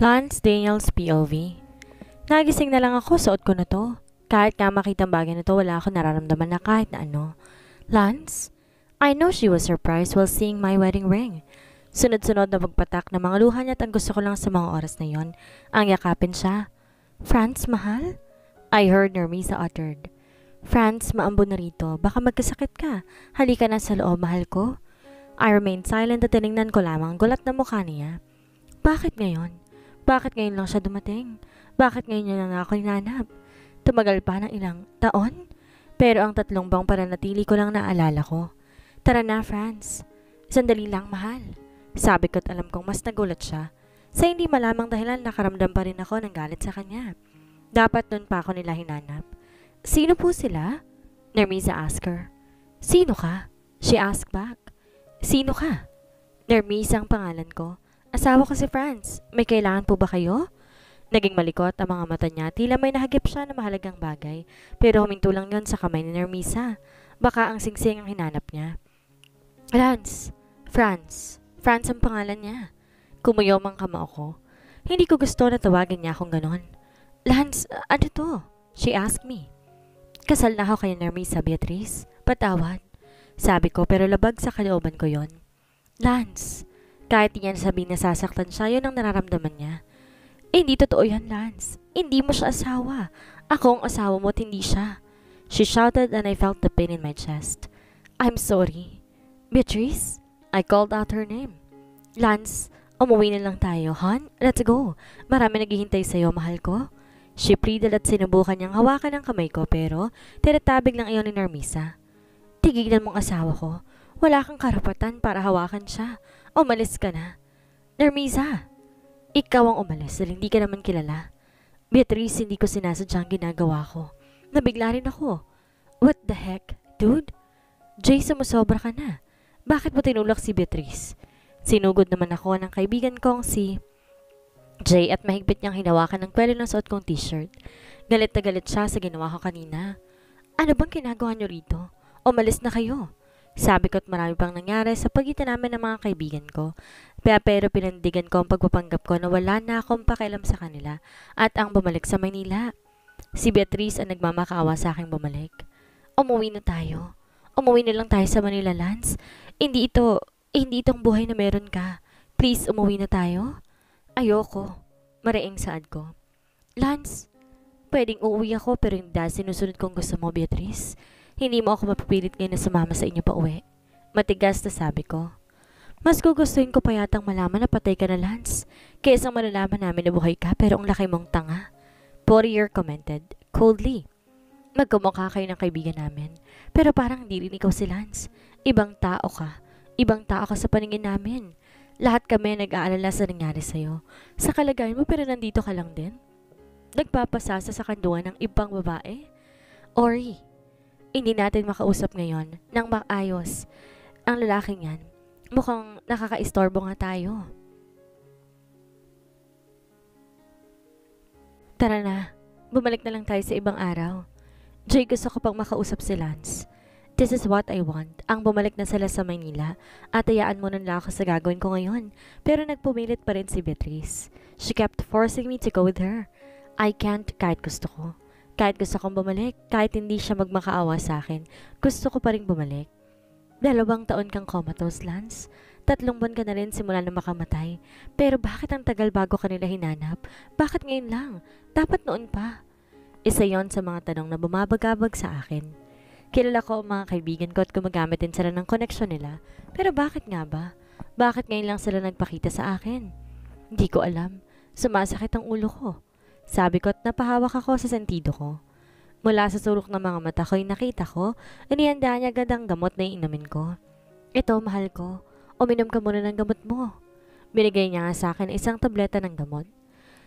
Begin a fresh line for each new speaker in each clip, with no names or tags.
Lance Daniels POV Nagising na lang ako, suot ko na to. Kahit nga makitang bagay na to, wala ako nararamdaman na kahit na ano. Lance, I know she was surprised while seeing my wedding ring. Sunod-sunod na pagpatak ng mga luha niya at ang gusto ko lang sa mga oras na yon, ang yakapin siya. Franz, mahal? I heard Nermisa uttered. Franz, maambo na rito. Baka magkasakit ka. Halika na sa loob, mahal ko. I remained silent at tinignan ko lamang gulat na mukha niya. Bakit ngayon? Bakit ngayon lang siya dumating? Bakit ngayon niya lang ako hinanap? Tumagal pa ng ilang taon? Pero ang tatlong bang paranatili ko lang naalala ko. Tara na, Franz. Sandali lang, mahal. Sabi ko't alam kong mas nagulat siya. Sa hindi malamang dahilan nakaramdam pa rin ako ng galit sa kanya. Dapat nun pa ako nila hinanap. Sino po sila? Nermiza asked her. Sino ka? She asked back. Sino ka? Nermiza ang pangalan ko. Asawa ko si Franz. May kailangan po ba kayo? Naging malikot ang mga mata niya, tila may nahagip siya na mahalagang bagay, pero huminto lang yon sa kamay ni Nermisa. Baka ang singsing ang hinanap niya. Franz! Franz! Franz ang pangalan niya. Kumuyom ang kamao ko. Hindi ko gusto na tawagin niya akong ganon. Lance, ano to? She asked me. Kasal na ako kay Nermisa, Beatrice. Patawad. Sabi ko pero labag sa kalooban ko yon. Lance, kahit niya sabihin nasasaktan siya, yun ang nararamdaman niya. Eh, hindi totoo yan, Lance. Hindi mo siya asawa. Ako ang asawa mo at hindi siya. She shouted and I felt the pain in my chest. I'm sorry. Beatrice? I called out her name. Lance, umuwi na lang tayo, hon. Let's go. Marami naghihintay sa'yo, mahal ko. She pleaded at sinubukan niyang hawakan ang kamay ko pero tinatabig lang iyon ni Normisa. Tigilan mong asawa ko. Wala kang karapatan para hawakan siya. Umalis ka na. Nermisa, ikaw ang umalis dahil hindi ka naman kilala. Beatrice, hindi ko sinasadya ginagawa ko. Nabigla rin ako. What the heck, dude? Jay, sumusobra ka na. Bakit mo tinulak si Beatrice? Sinugod naman ako ng kaibigan kong si Jay at mahigpit niyang hinawakan ng kwelo ng suot kong t-shirt. Galit na galit siya sa ginawa ko kanina. Ano bang ginagawa niyo rito? Umalis na kayo. Sabi ko't marami pang nangyari sa pagitan namin ng mga kaibigan ko. Pero, pero pinandigan ko ang pagpapanggap ko na wala na akong pakialam sa kanila at ang bumalik sa Maynila. Si Beatrice ang nagmamakawa sa aking bumalik. Umuwi na tayo. Umuwi na lang tayo sa Manila Lance. Hindi ito, hindi itong buhay na meron ka. Please, umuwi na tayo. Ayoko. Maraing saad ko. Lance, pwedeng uuwi ako pero hindi sinusunod kong gusto mo, Beatrice. Hindi mo ako mapipilit ngayon na sumama sa inyo pa uwi. Matigas na sabi ko. Mas gugustuhin ko pa yatang malaman na patay ka na Lance kaysa malalaman namin na buhay ka pero ang laki mong tanga. Poirier commented, coldly. Magkamukha kayo ng kaibigan namin pero parang hindi rin ikaw si Lance. Ibang tao ka. Ibang tao ka sa paningin namin. Lahat kami nag-aalala sa nangyari sa'yo. Sa kalagayan mo pero nandito ka lang din. Nagpapasasa sa kandungan ng ibang babae? Ori, hindi natin makausap ngayon ng maayos ang lalaking yan. Mukhang nakakaistorbo nga tayo. Tara na, bumalik na lang tayo sa ibang araw. Joy, gusto ko pang makausap si Lance. This is what I want. Ang bumalik na sila sa Manila at ayaan mo na lang ako sa gagawin ko ngayon. Pero nagpumilit pa rin si Beatrice. She kept forcing me to go with her. I can't kahit gusto ko. Kahit gusto kong bumalik, kahit hindi siya magmakaawa sa akin, gusto ko pa rin bumalik. Dalawang taon kang comatose, Lance. Tatlong buwan ka na rin simula na makamatay. Pero bakit ang tagal bago ka nila hinanap? Bakit ngayon lang? Dapat noon pa. Isa yon sa mga tanong na bumabagabag sa akin. Kilala ko ang mga kaibigan ko at gumagamit din sila ng koneksyon nila. Pero bakit nga ba? Bakit ngayon lang sila nagpakita sa akin? Hindi ko alam. Sumasakit ang ulo ko. Sabi ko at napahawak ako sa sentido ko. Mula sa surok ng mga mata ko'y nakita ko, inihanda niya agad ang gamot na inumin ko. Ito, mahal ko. Uminom ka muna ng gamot mo. Binigay niya nga sa akin isang tableta ng gamot.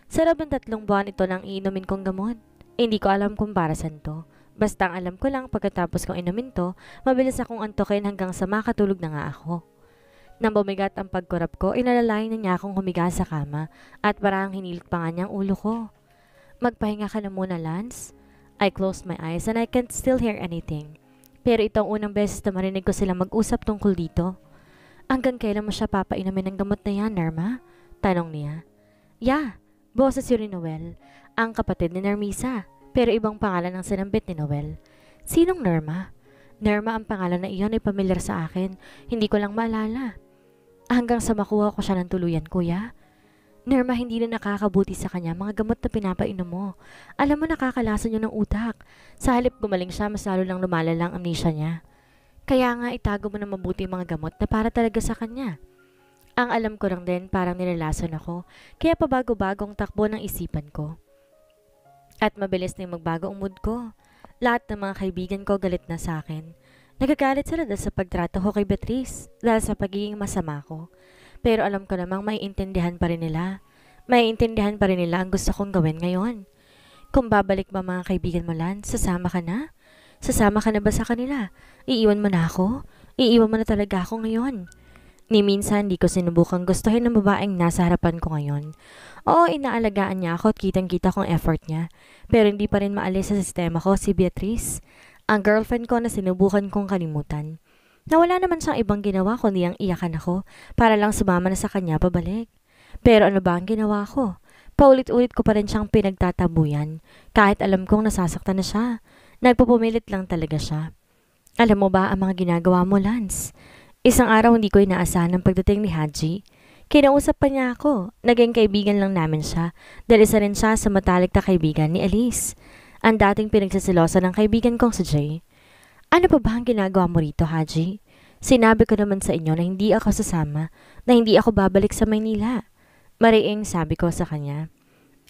Sarap ng tatlong buwan ito nang iinumin kong gamot. Hindi ko alam kung para saan to. Basta ang alam ko lang pagkatapos kong inumin to, mabilis akong antokin hanggang sa makatulog na nga ako. Nang bumigat ang pagkurap ko, inalalayan na niya akong humiga sa kama at parang hinilit pa nga niyang ulo ko. Magpahinga ka na muna, Lance. I closed my eyes and I can still hear anything. Pero itong unang beses na marinig ko sila mag-usap tungkol dito. Hanggang kailan mo siya papainumin ng gamot na yan, Norma? Tanong niya. Yeah, boses yun ni Noel, ang kapatid ni Nermisa, pero ibang pangalan ang sinambit ni Noel. Sinong Norma? Norma ang pangalan na iyon ay pamilyar sa akin, hindi ko lang maalala. Hanggang sa makuha ko siya ng tuluyan, kuya. Nerma hindi na nakakabuti sa kanya mga gamot na pinapainom mo. Alam mo nakakalasa niyo ng utak. Sa halip gumaling siya, mas lalo lang lumalala ang amnesia niya. Kaya nga itago mo na mabuti mga gamot na para talaga sa kanya. Ang alam ko lang din parang nilalason ako, kaya pabago-bagong takbo ng isipan ko. At mabilis na magbago ang mood ko. Lahat ng mga kaibigan ko galit na sa akin. Nagagalit sila dahil sa pagtrato ko kay Beatrice, dahil sa pagiging masama ko. Pero alam ko namang maiintindihan pa rin nila. Maiintindihan pa rin nila ang gusto kong gawin ngayon. Kung babalik ba mga kaibigan mo, Lan, sasama ka na? Sasama ka na ba sa kanila? Iiwan mo na ako? Iiwan mo na talaga ako ngayon? Ni minsan, di ko sinubukang gustuhin ng babaeng nasa harapan ko ngayon. Oo, inaalagaan niya ako at kitang-kita kong effort niya. Pero hindi pa rin maalis sa sistema ko si Beatrice, ang girlfriend ko na sinubukan kong kalimutan na wala naman siyang ibang ginawa kundi ang iyakan ako para lang sumama na sa kanya pabalik. Pero ano ba ang ginawa ko? Paulit-ulit ko pa rin siyang pinagtatabuyan kahit alam kong nasasaktan na siya. Nagpupumilit lang talaga siya. Alam mo ba ang mga ginagawa mo, Lance? Isang araw hindi ko inaasahan ang pagdating ni Haji. Kinausap pa niya ako. Naging kaibigan lang namin siya dahil isa rin siya sa matalik na kaibigan ni Elise. Ang dating pinagsasilosa ng kaibigan kong si Jay. Ano pa ba ang ginagawa mo rito, Haji? Sinabi ko naman sa inyo na hindi ako sasama, na hindi ako babalik sa Maynila. Mariing sabi ko sa kanya.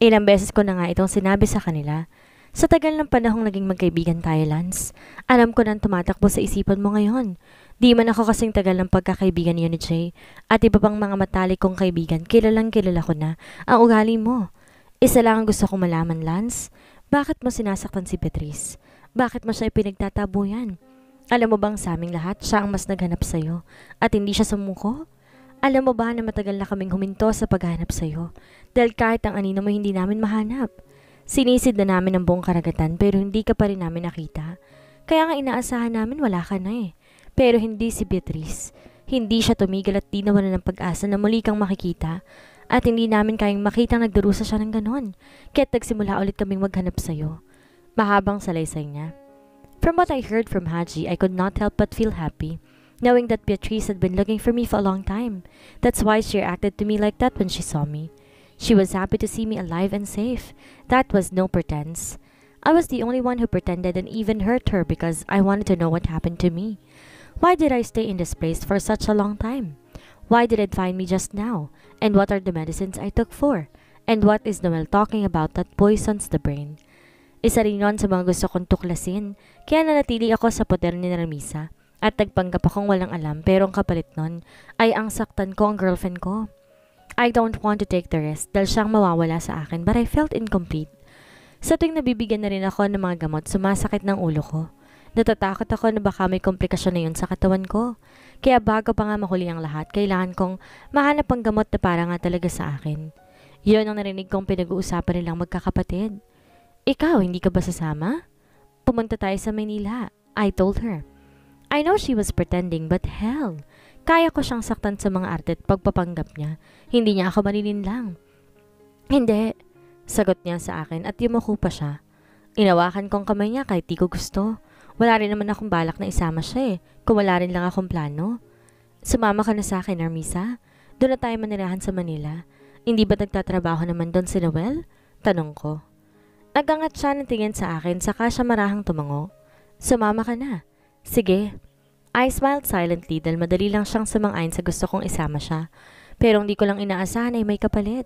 Ilang beses ko na nga itong sinabi sa kanila. Sa tagal ng panahong naging magkaibigan tayo, Lance, alam ko nang tumatakbo sa isipan mo ngayon. Di man ako kasing tagal ng pagkakaibigan niyo ni Jay, at iba pang mga matalik kong kaibigan, kilalang kilala ko na ang ugali mo. Isa lang ang gusto kong malaman, Lance. Bakit mo sinasaktan si Beatrice? Bakit mo siya ipinagtatabuyan? Alam mo bang sa aming lahat, siya ang mas naghanap sa'yo at hindi siya sa sumuko? Alam mo ba na matagal na kaming huminto sa paghanap sa'yo dahil kahit ang anino mo hindi namin mahanap? Sinisid na namin ang buong karagatan pero hindi ka pa rin namin nakita. Kaya nga inaasahan namin wala ka na eh. Pero hindi si Beatrice. Hindi siya tumigil at di nawala ng pag-asa na muli kang makikita at hindi namin kayang makita nagdurusa siya ng ganon. Kaya't nagsimula ulit kaming maghanap sa'yo. mahabang salaysay niya. From what I heard from Haji, I could not help but feel happy, knowing that Beatrice had been looking for me for a long time. That's why she reacted to me like that when she saw me. She was happy to see me alive and safe. That was no pretense. I was the only one who pretended and even hurt her because I wanted to know what happened to me. Why did I stay in this place for such a long time? Why did it find me just now? And what are the medicines I took for? And what is Noel talking about that poisons the brain? Isa rin yon sa mga gusto kong tuklasin, kaya nanatili ako sa poder ni Ramisa at nagpanggap akong walang alam pero ang kapalit nun ay ang saktan ko ang girlfriend ko. I don't want to take the risk dahil siyang mawawala sa akin but I felt incomplete. Sa tuwing nabibigyan na rin ako ng mga gamot, sumasakit ng ulo ko. Natatakot ako na baka may komplikasyon na yun sa katawan ko. Kaya bago pa nga mahuli ang lahat, kailangan kong mahanap ang gamot na para nga talaga sa akin. Yun ang narinig kong pinag-uusapan nilang magkakapatid. Ikaw, hindi ka ba sasama? Pumunta tayo sa Manila, I told her. I know she was pretending but hell, kaya ko siyang saktan sa mga arte at pagpapanggap niya. Hindi niya ako manininlang. Hindi, sagot niya sa akin at yumuko pa siya. Inawakan kong kamay niya kahit di ko gusto. Wala rin naman akong balak na isama siya eh, kung wala rin lang akong plano. Sumama ka na sa akin, Armisa. Doon na tayo manirahan sa Manila. Hindi ba nagtatrabaho naman doon si Noel? Tanong ko. Nagangat siya ng tingin sa akin saka siya marahang tumango. Sumama ka na. Sige. I smiled silently dahil madali lang siyang sumang sa gusto kong isama siya. Pero hindi ko lang inaasahan ay may kapalit.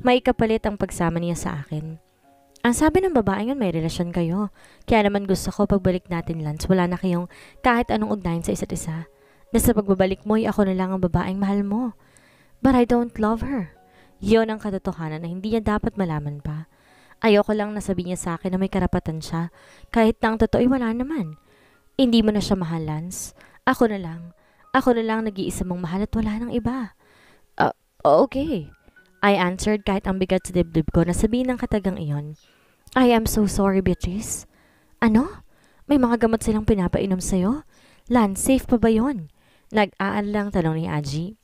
May kapalit ang pagsama niya sa akin. Ang sabi ng babae ngayon may relasyon kayo. Kaya naman gusto ko pagbalik natin lunch wala na kayong kahit anong ugnayan sa isa't isa. Na sa pagbabalik mo ay ako na lang ang babaeng mahal mo. But I don't love her. Yon ang katotohanan na hindi niya dapat malaman pa. Ayoko lang nasabi niya sa akin na may karapatan siya. Kahit na ang totoo ay wala naman. Hindi mo na siya mahal, Lance. Ako na lang. Ako na lang nag-iisa mong mahal at wala nang iba. Uh, okay. I answered kahit ang bigat sa dibdib ko na sabihin ng katagang iyon. I am so sorry, Beatrice. Ano? May mga gamot silang pinapainom sa'yo? Lance, safe pa ba yon? Nag-aal lang tanong ni Aji.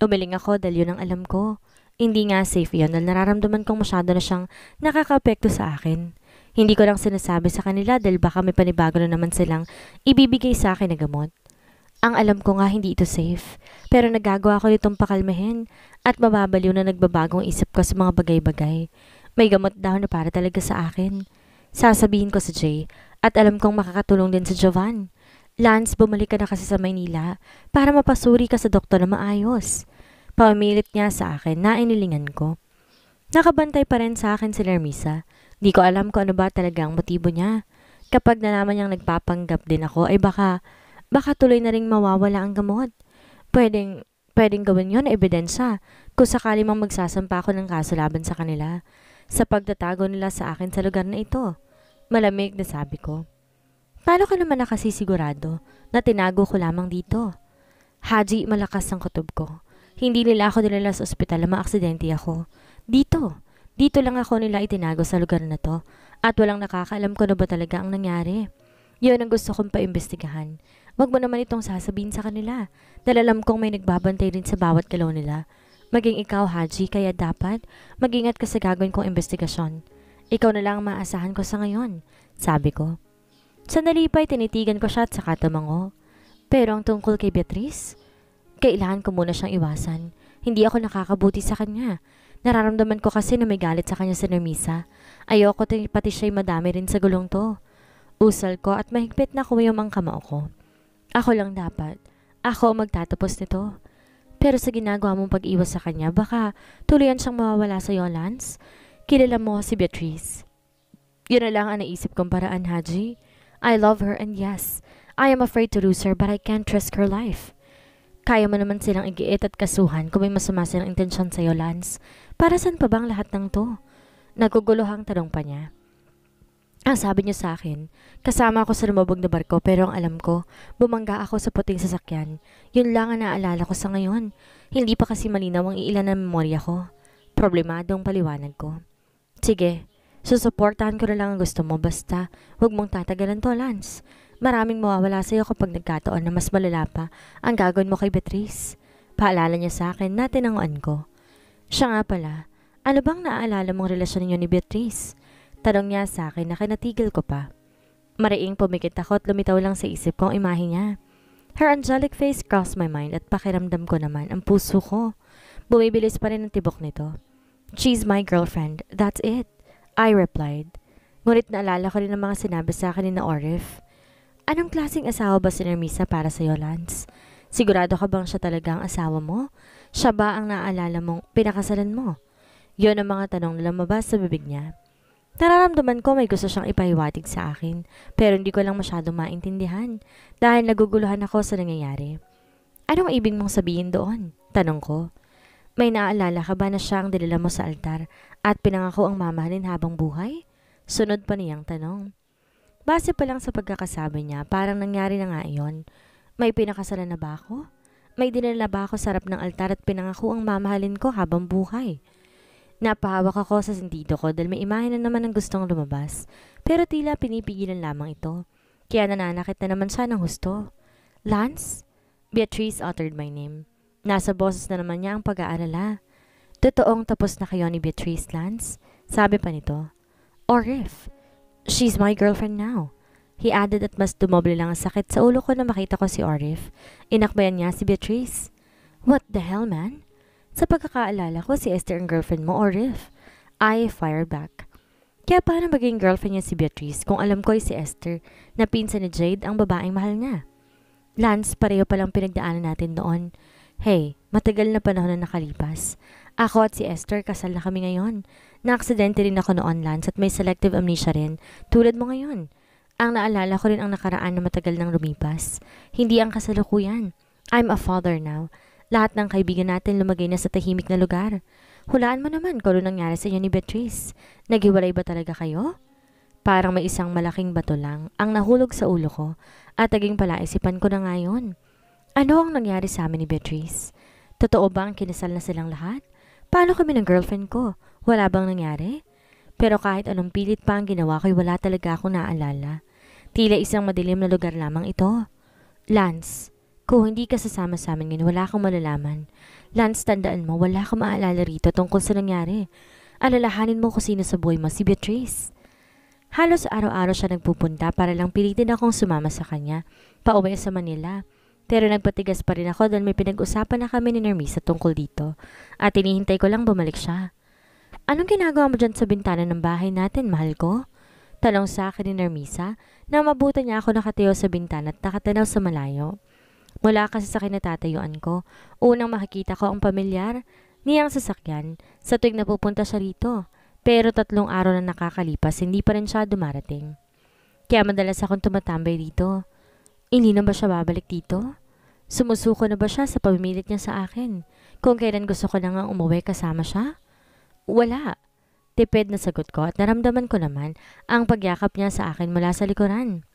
Umiling ako dahil yun ang alam ko. Hindi nga safe yun dahil nararamdaman kong masyado na siyang nakakapekto sa akin. Hindi ko lang sinasabi sa kanila dahil baka may panibago na naman silang ibibigay sa akin na gamot. Ang alam ko nga hindi ito safe, pero nagagawa ko nitong pakalmahin at mababaliw na nagbabagong isip ko sa mga bagay-bagay. May gamot daw na para talaga sa akin. Sasabihin ko sa Jay at alam kong makakatulong din sa Jovan. Lance, bumalik ka na kasi sa Maynila para mapasuri ka sa doktor na maayos. Paumilit niya sa akin na inilingan ko. Nakabantay pa rin sa akin si Lermisa. Di ko alam kung ano ba talaga ang motibo niya. Kapag nalaman niyang nagpapanggap din ako, ay baka, baka tuloy na rin mawawala ang gamot. Pwedeng, pwedeng gawin yon na ebidensya kung sakali mang magsasampa ako ng kaso laban sa kanila sa pagtatago nila sa akin sa lugar na ito. Malamig na sabi ko. Paano ka naman nakasisigurado na tinago ko lamang dito? Haji, malakas ang kutob ko. Hindi nila ako dinala sa ospital na maaksidente ako. Dito. Dito lang ako nila itinago sa lugar na to. At walang nakakaalam ko ano na ba talaga ang nangyari. Yun ang gusto kong paimbestigahan. Huwag mo naman itong sasabihin sa kanila. Dalalam kong may nagbabantay rin sa bawat galaw nila. Maging ikaw, Haji, kaya dapat magingat ka sa gagawin kong investigasyon. Ikaw na lang ang maasahan ko sa ngayon, sabi ko. Sandali pa'y tinitigan ko siya at saka tumango. Pero ang tungkol kay Beatrice, kailangan ko muna siyang iwasan. Hindi ako nakakabuti sa kanya. Nararamdaman ko kasi na may galit sa kanya si Nermisa. Ayoko pati siya'y madami rin sa gulong to. Usal ko at mahigpit na kumiyom ang kamao ko. Ako lang dapat. Ako ang magtatapos nito. Pero sa ginagawa mong pag-iwas sa kanya, baka tuluyan siyang mawawala sa iyo, Lance. Kilala mo si Beatrice. Yun na lang ang naisip kong paraan, Haji. I love her and yes, I am afraid to lose her but I can't risk her life kaya mo naman silang igiit at kasuhan kung may masama silang intensyon sa'yo, Lance. Para saan pa bang lahat ng to? Naguguluhang tanong pa niya. Ang sabi niyo sa akin, kasama ako sa lumabog na barko pero ang alam ko, bumangga ako sa puting sasakyan. Yun lang ang naalala ko sa ngayon. Hindi pa kasi malinaw ang iilan na memorya ko. Problemadong paliwanag ko. Sige, susuportahan ko na lang ang gusto mo basta huwag mong tatagalan to, Lance. Maraming mawawala sa iyo kapag nagkataon na mas malala pa ang gagawin mo kay Beatrice. Paalala niya sa akin na tinanguan ko. Siya nga pala, ano bang naaalala mong relasyon ninyo ni Beatrice? Tanong niya sa akin na kinatigil ko pa. Mariing pumikit ako at lumitaw lang sa isip kong imahe niya. Her angelic face crossed my mind at pakiramdam ko naman ang puso ko. Bumibilis pa rin ang tibok nito. She's my girlfriend, that's it. I replied. Ngunit naalala ko rin ang mga sinabi sa akin ni na Orif. Anong klaseng asawa ba si Nermisa para sa'yo, Lance? Sigurado ka bang siya talaga ang asawa mo? Siya ba ang naaalala mong pinakasalan mo? Yon ang mga tanong na lumabas sa bibig niya. Nararamdaman ko may gusto siyang ipahiwatig sa akin, pero hindi ko lang masyado maintindihan dahil naguguluhan ako sa nangyayari. Anong ibig mong sabihin doon? Tanong ko. May naaalala ka ba na siya ang dilala mo sa altar at pinangako ang mamahalin habang buhay? Sunod pa niyang tanong. Base pa lang sa pagkakasabi niya, parang nangyari na nga iyon. May pinakasalan na ba ako? May dinala ba ako sa harap ng altar at pinangako ang mamahalin ko habang buhay? Napahawak ako sa sentido ko dahil may imahe na naman ang gustong lumabas. Pero tila pinipigilan lamang ito. Kaya nananakit na naman siya ng husto. Lance? Beatrice uttered my name. Nasa boses na naman niya ang pag-aalala. Totoong tapos na kayo ni Beatrice, Lance? Sabi pa nito. Or if, She's my girlfriend now. He added at mas dumoble lang ang sakit sa ulo ko na makita ko si Orif. Inakbayan niya si Beatrice. What the hell, man? Sa pagkakaalala ko, si Esther ang girlfriend mo, Orif. I fired back. Kaya paano maging girlfriend niya si Beatrice kung alam ko ay si Esther na pinsan ni Jade ang babaeng mahal niya? Lance, pareho palang pinagdaanan natin noon. Hey, matagal na panahon na nakalipas. Ako at si Esther kasal na kami ngayon Naaksidente rin ako noon, Lance, at may selective amnesia rin, tulad mo ngayon. Ang naalala ko rin ang nakaraan na matagal nang lumipas. Hindi ang kasalukuyan. I'm a father now. Lahat ng kaibigan natin lumagay na sa tahimik na lugar. Hulaan mo naman kung ano nangyari sa inyo ni Beatrice. Naghiwalay ba talaga kayo? Parang may isang malaking bato lang ang nahulog sa ulo ko at naging palaisipan ko na ngayon. Ano ang nangyari sa amin ni Beatrice? Totoo ba ang kinasal na silang lahat? Paano kami ng girlfriend ko? Wala bang nangyari? Pero kahit anong pilit pa ang ginawa ko'y wala talaga ako naalala. Tila isang madilim na lugar lamang ito. Lance, kung hindi ka sasama sa amin ngayon, wala akong malalaman. Lance, tandaan mo, wala akong maalala rito tungkol sa nangyari. Alalahanin mo kung sino sa buhay mo, si Beatrice. Halos araw-araw siya nagpupunta para lang pilitin akong sumama sa kanya, pauwi sa Manila. Pero nagpatigas pa rin ako dahil may pinag-usapan na kami ni Nermisa tungkol dito at hinihintay ko lang bumalik siya. Anong ginagawa mo dyan sa bintana ng bahay natin, mahal ko? Talong sa akin ni Nermisa na mabuta niya ako nakatayo sa bintana at nakatanaw sa malayo. Mula kasi sa kinatatayuan ko, unang makikita ko ang pamilyar niyang sasakyan sa tuwing napupunta siya rito. Pero tatlong araw na nakakalipas, hindi pa rin siya dumarating. Kaya madalas akong tumatambay dito. Hindi na ba siya babalik dito? Sumusuko na ba siya sa pamimilit niya sa akin? Kung kailan gusto ko na ang umuwi kasama siya? Wala. Tipid na sagot ko at naramdaman ko naman ang pagyakap niya sa akin mula sa likuran.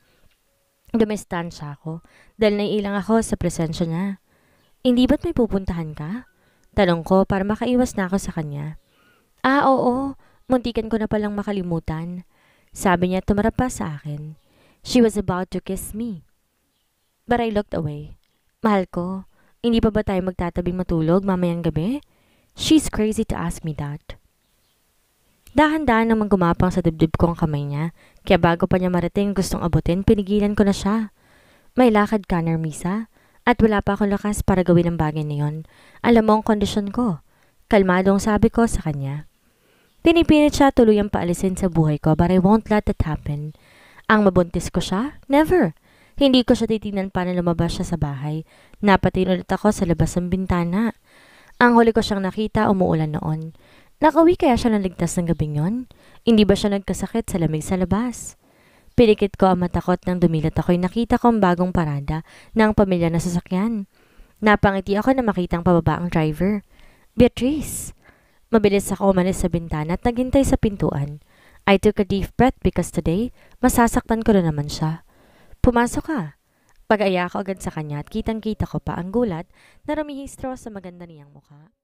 Dumistansya ako dahil naiilang ako sa presensya niya. Hindi ba't may pupuntahan ka? Tanong ko para makaiwas na ako sa kanya. Ah, oo. Muntikan ko na palang makalimutan. Sabi niya tumarap pa sa akin. She was about to kiss me. But I looked away. Mahal ko, hindi pa ba tayo magtatabing matulog mamayang gabi? She's crazy to ask me that. Dahan-dahan namang gumapang sa dibdib ko ang kamay niya, kaya bago pa niya marating gustong abutin, pinigilan ko na siya. May lakad ka, Nermisa, at wala pa akong lakas para gawin ang bagay na yon. Alam mo ang kondisyon ko. Kalmadong sabi ko sa kanya. Pinipilit siya tuluyang paalisin sa buhay ko but I won't let that happen. Ang mabuntis ko siya? Never! Hindi ko siya titignan pa na lumabas siya sa bahay. Napatin ulit ako sa labas ng bintana. Ang huli ko siyang nakita, umuulan noon. Nakawi kaya siya ng ligtas ng gabing yon? Hindi ba siya nagkasakit sa lamig sa labas? Pilikit ko ang matakot nang dumilat ako'y nakita kong bagong parada ng pamilya na sasakyan. Napangiti ako na makitang pababa ang driver. Beatrice! Mabilis ako umalis sa bintana at naghintay sa pintuan. I took a deep breath because today, masasaktan ko na naman siya. Pumasok ka! Pag-aya ko agad sa kanya at kitang-kita ko pa ang gulat na rumihistro sa maganda niyang mukha.